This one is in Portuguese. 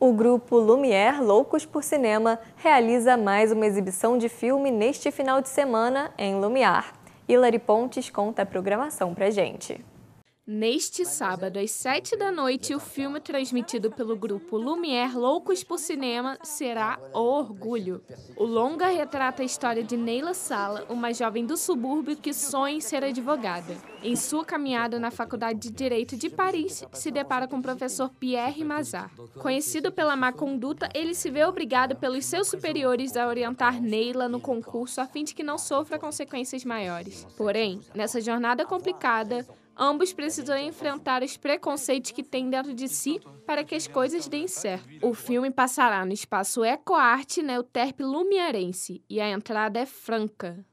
O grupo Lumière Loucos por Cinema realiza mais uma exibição de filme neste final de semana em Lumiar. Hilary Pontes conta a programação pra gente. Neste é sábado, às sete da noite, o filme transmitido pelo grupo Lumière Loucos por Cinema será O Orgulho. O longa retrata a história de Neila Sala, uma jovem do subúrbio que sonha em ser advogada. Em sua caminhada na Faculdade de Direito de Paris, se depara com o professor Pierre Mazar. Conhecido pela má conduta, ele se vê obrigado pelos seus superiores a orientar Neila no concurso a fim de que não sofra consequências maiores. Porém, nessa jornada complicada, Ambos precisam enfrentar os preconceitos que têm dentro de si para que as coisas deem certo. O filme passará no espaço Ecoarte né, Terp Lumiarense e a entrada é franca.